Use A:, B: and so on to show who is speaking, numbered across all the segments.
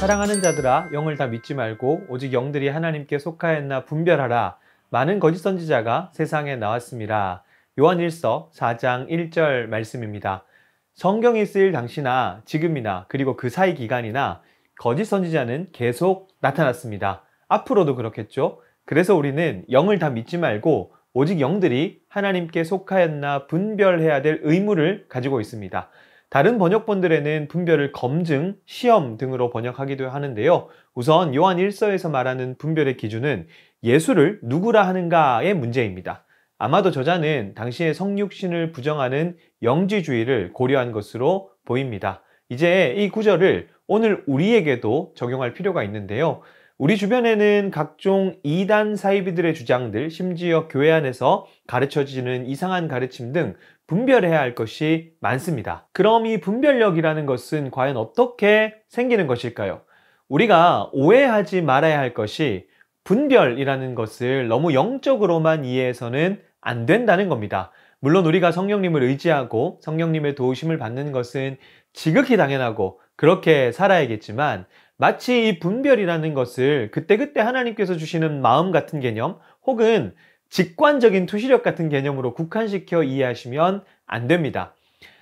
A: 사랑하는 자들아 영을 다 믿지 말고 오직 영들이 하나님께 속하였나 분별하라. 많은 거짓 선지자가 세상에 나왔습니다. 요한일서 4장 1절 말씀입니다. 성경에 쓰일 당시나 지금이나 그리고 그 사이 기간이나 거짓 선지자는 계속 나타났습니다. 앞으로도 그렇겠죠. 그래서 우리는 영을 다 믿지 말고 오직 영들이 하나님께 속하였나 분별해야 될 의무를 가지고 있습니다. 다른 번역본들에는 분별을 검증, 시험 등으로 번역하기도 하는데요. 우선 요한 1서에서 말하는 분별의 기준은 예수를 누구라 하는가의 문제입니다. 아마도 저자는 당시의 성육신을 부정하는 영지주의를 고려한 것으로 보입니다. 이제 이 구절을 오늘 우리에게도 적용할 필요가 있는데요. 우리 주변에는 각종 이단 사이비들의 주장들, 심지어 교회 안에서 가르쳐지는 이상한 가르침 등 분별해야 할 것이 많습니다. 그럼 이 분별력이라는 것은 과연 어떻게 생기는 것일까요? 우리가 오해하지 말아야 할 것이 분별이라는 것을 너무 영적으로만 이해해서는 안 된다는 겁니다. 물론 우리가 성령님을 의지하고 성령님의 도우심을 받는 것은 지극히 당연하고 그렇게 살아야겠지만 마치 이 분별이라는 것을 그때그때 하나님께서 주시는 마음 같은 개념 혹은 직관적인 투시력 같은 개념으로 국한시켜 이해하시면 안 됩니다.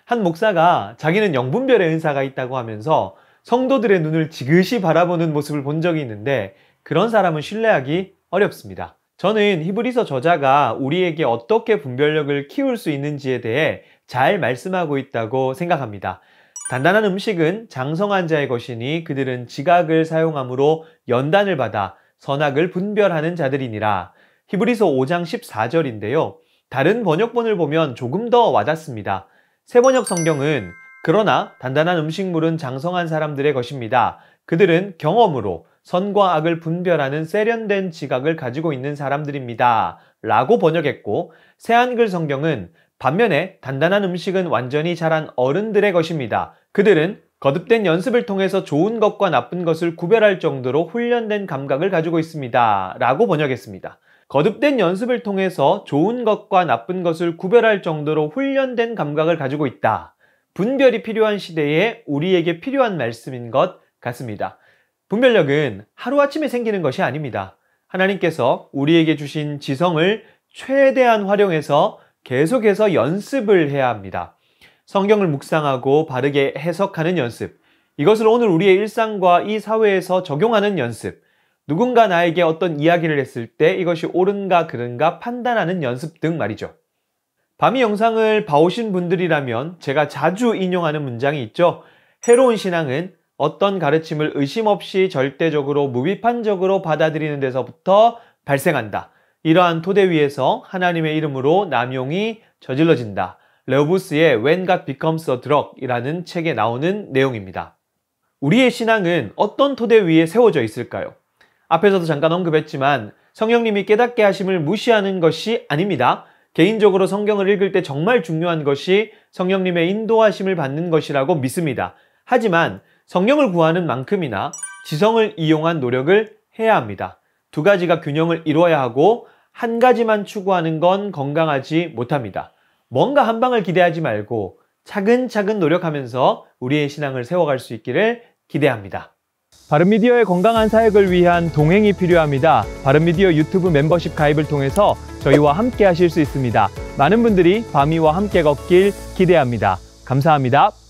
A: 한 목사가 자기는 영분별의 은사가 있다고 하면서 성도들의 눈을 지그시 바라보는 모습을 본 적이 있는데 그런 사람은 신뢰하기 어렵습니다. 저는 히브리서 저자가 우리에게 어떻게 분별력을 키울 수 있는지에 대해 잘 말씀하고 있다고 생각합니다. 단단한 음식은 장성한 자의 것이니 그들은 지각을 사용함으로 연단을 받아 선악을 분별하는 자들이니라. 히브리서 5장 14절인데요. 다른 번역본을 보면 조금 더 와닿습니다. 세번역 성경은 그러나 단단한 음식물은 장성한 사람들의 것입니다. 그들은 경험으로 선과 악을 분별하는 세련된 지각을 가지고 있는 사람들입니다. 라고 번역했고, 새한글 성경은 반면에 단단한 음식은 완전히 자란 어른들의 것입니다. 그들은 거듭된 연습을 통해서 좋은 것과 나쁜 것을 구별할 정도로 훈련된 감각을 가지고 있습니다. 라고 번역했습니다. 거듭된 연습을 통해서 좋은 것과 나쁜 것을 구별할 정도로 훈련된 감각을 가지고 있다. 분별이 필요한 시대에 우리에게 필요한 말씀인 것 같습니다. 분별력은 하루아침에 생기는 것이 아닙니다. 하나님께서 우리에게 주신 지성을 최대한 활용해서 계속해서 연습을 해야 합니다. 성경을 묵상하고 바르게 해석하는 연습. 이것을 오늘 우리의 일상과 이 사회에서 적용하는 연습. 누군가 나에게 어떤 이야기를 했을 때 이것이 옳은가 그른가 판단하는 연습 등 말이죠. 밤이 영상을 봐오신 분들이라면 제가 자주 인용하는 문장이 있죠. 해로운 신앙은 어떤 가르침을 의심 없이 절대적으로 무비판적으로 받아들이는 데서부터 발생한다. 이러한 토대 위에서 하나님의 이름으로 남용이 저질러진다. 레오부스의 When God Becomes a Drug이라는 책에 나오는 내용입니다. 우리의 신앙은 어떤 토대 위에 세워져 있을까요? 앞에서도 잠깐 언급했지만 성령님이 깨닫게 하심을 무시하는 것이 아닙니다. 개인적으로 성경을 읽을 때 정말 중요한 것이 성령님의 인도하심을 받는 것이라고 믿습니다. 하지만 성령을 구하는 만큼이나 지성을 이용한 노력을 해야 합니다. 두 가지가 균형을 이루어야 하고 한 가지만 추구하는 건 건강하지 못합니다. 뭔가 한 방을 기대하지 말고 차근차근 노력하면서 우리의 신앙을 세워갈 수 있기를 기대합니다. 바른미디어의 건강한 사역을 위한 동행이 필요합니다. 바른미디어 유튜브 멤버십 가입을 통해서 저희와 함께 하실 수 있습니다. 많은 분들이 밤이와 함께 걷길 기대합니다. 감사합니다.